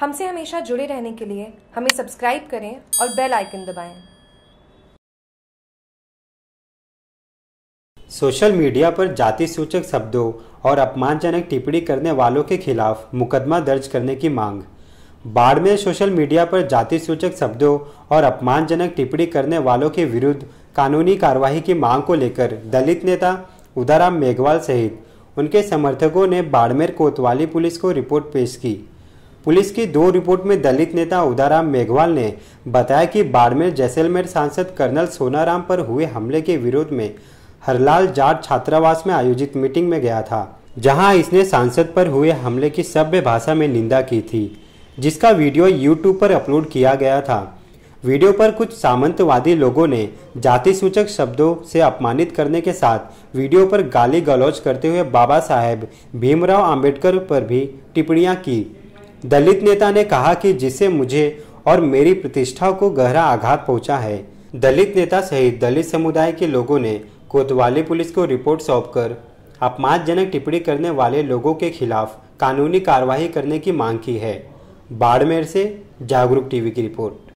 हमसे हमेशा जुड़े रहने के लिए हमें सब्सक्राइब करें और बेल आइकन दबाएं। सोशल मीडिया पर जाति सूचक शब्दों और अपमानजनक टिप्पणी करने वालों के खिलाफ मुकदमा दर्ज करने की मांग बाड़मेर सोशल मीडिया पर जाति सूचक शब्दों और अपमानजनक टिप्पणी करने वालों के विरुद्ध कानूनी कार्रवाई की मांग को लेकर दलित नेता उदाराम मेघवाल सहित उनके समर्थकों ने बाड़मेर कोतवाली पुलिस को रिपोर्ट पेश की पुलिस की दो रिपोर्ट में दलित नेता उदाराम मेघवाल ने बताया कि बाड़मेर जैसलमेर सांसद कर्नल सोनाराम पर हुए हमले के विरोध में हरलाल जाट छात्रावास में आयोजित मीटिंग में गया था जहां इसने सांसद पर हुए हमले की सभ्य भाषा में निंदा की थी जिसका वीडियो यूट्यूब पर अपलोड किया गया था वीडियो पर कुछ सामंतवादी लोगों ने जाति सूचक शब्दों से अपमानित करने के साथ वीडियो पर गाली गलौज करते हुए बाबा साहेब भीमराव आम्बेडकर पर भी टिप्पणियां की दलित नेता ने कहा कि जिसे मुझे और मेरी प्रतिष्ठा को गहरा आघात पहुंचा है दलित नेता सहित दलित समुदाय के लोगों ने कोतवाली पुलिस को रिपोर्ट सौंपकर अपमानजनक टिप्पणी करने वाले लोगों के खिलाफ कानूनी कार्रवाई करने की मांग की है बाड़मेर से जागरूक टीवी की रिपोर्ट